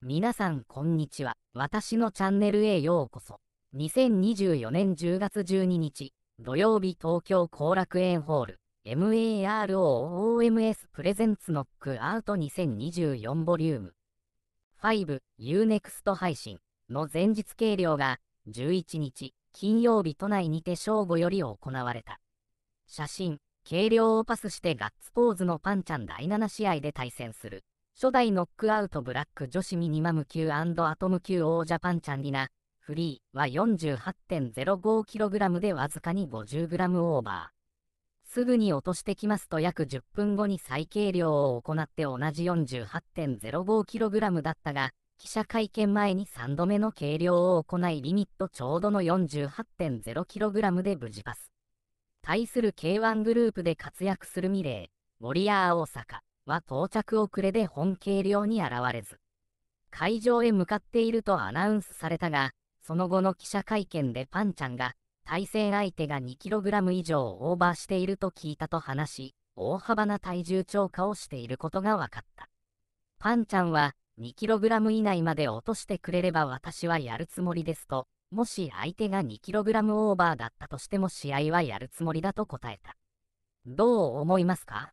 皆さんこんにちは。私のチャンネルへようこそ。2024年10月12日、土曜日東京後楽園ホール、MAROOMS プレゼンツノックアウト2024ボリューム 5UNEXT 配信の前日計量が11日金曜日都内にて正午より行われた。写真、計量をパスしてガッツポーズのパンちゃん第7試合で対戦する。初代ノックアウトブラック女子ミニマム級アトム級王ジャパンチャンリナ、フリーは 48.05kg でわずかに 50g オーバー。すぐに落としてきますと約10分後に再計量を行って同じ 48.05kg だったが、記者会見前に3度目の計量を行いリミットちょうどの 48.0kg で無事パス。対する K1 グループで活躍するミレー、ウォリアー大阪。は到着遅れで本計量に現れず、会場へ向かっているとアナウンスされたが、その後の記者会見でパンちゃんが、対戦相手が 2kg 以上オーバーしていると聞いたと話し、大幅な体重超過をしていることが分かった。パンちゃんは、2kg 以内まで落としてくれれば私はやるつもりですと、もし相手が 2kg オーバーだったとしても試合はやるつもりだと答えた。どう思いますか